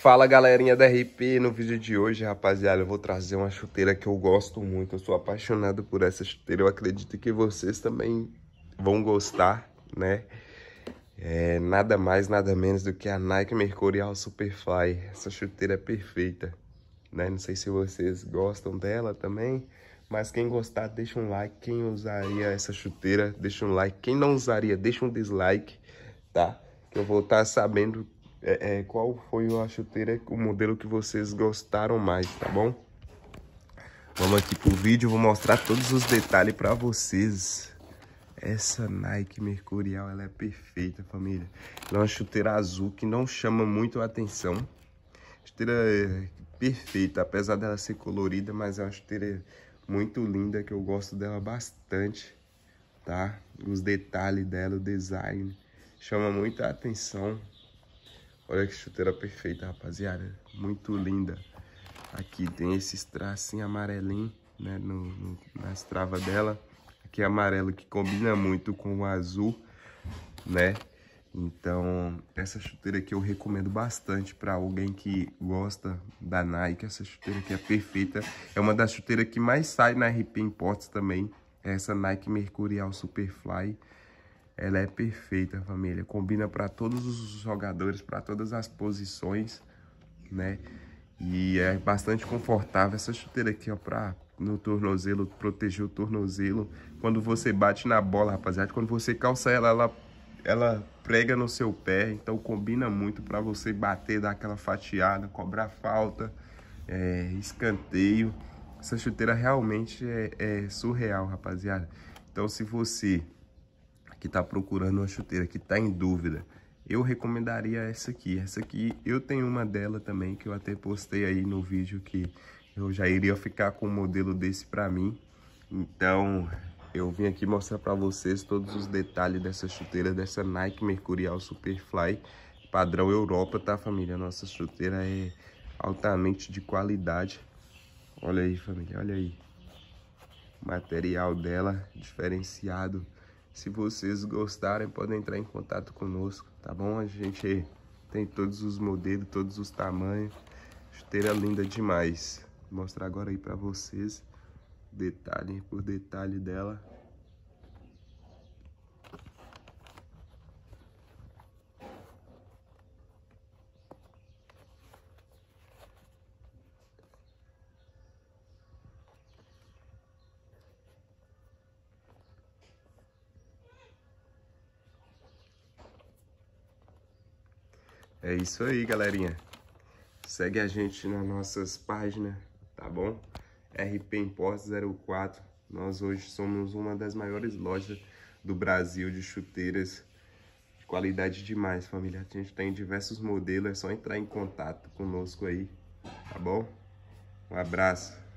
Fala galerinha da RP, no vídeo de hoje, rapaziada, eu vou trazer uma chuteira que eu gosto muito, eu sou apaixonado por essa chuteira, eu acredito que vocês também vão gostar, né? É, nada mais, nada menos do que a Nike Mercurial Superfly, essa chuteira é perfeita, né? Não sei se vocês gostam dela também, mas quem gostar, deixa um like, quem usaria essa chuteira, deixa um like, quem não usaria, deixa um dislike, tá? Que eu vou estar tá sabendo é, é, qual foi a chuteira, é o modelo que vocês gostaram mais, tá bom? Vamos aqui pro vídeo, vou mostrar todos os detalhes pra vocês. Essa Nike Mercurial, ela é perfeita, família. Ela é uma chuteira azul que não chama muito a atenção. Chuteira é, perfeita, apesar dela ser colorida, mas é uma chuteira muito linda, que eu gosto dela bastante, tá? Os detalhes dela, o design, chama muita atenção. Olha que chuteira perfeita, rapaziada. Muito linda. Aqui tem esses tracinhos amarelinhos, né? No, no, nas travas dela. Aqui é amarelo que combina muito com o azul, né? Então, essa chuteira aqui eu recomendo bastante para alguém que gosta da Nike. Essa chuteira aqui é perfeita. É uma das chuteiras que mais sai na RP Imports também. É essa Nike Mercurial Superfly. Ela é perfeita, família. Combina para todos os jogadores, para todas as posições, né? E é bastante confortável essa chuteira aqui, ó, pra no tornozelo, proteger o tornozelo. Quando você bate na bola, rapaziada, quando você calça ela, ela, ela prega no seu pé. Então combina muito para você bater, dar aquela fatiada, cobrar falta, é, escanteio. Essa chuteira realmente é, é surreal, rapaziada. Então se você que está procurando uma chuteira, que está em dúvida, eu recomendaria essa aqui. Essa aqui, eu tenho uma dela também, que eu até postei aí no vídeo que eu já iria ficar com um modelo desse para mim. Então, eu vim aqui mostrar para vocês todos os detalhes dessa chuteira, dessa Nike Mercurial Superfly, padrão Europa, tá família? Nossa chuteira é altamente de qualidade. Olha aí, família, olha aí. O material dela diferenciado. Se vocês gostarem, podem entrar em contato conosco, tá bom? A gente tem todos os modelos, todos os tamanhos. Chuteira linda demais. Vou mostrar agora aí pra vocês, detalhe por detalhe dela. É isso aí, galerinha. Segue a gente nas nossas páginas, tá bom? RP Import 04. Nós hoje somos uma das maiores lojas do Brasil de chuteiras de qualidade demais, família. A gente tem diversos modelos, é só entrar em contato conosco aí, tá bom? Um abraço.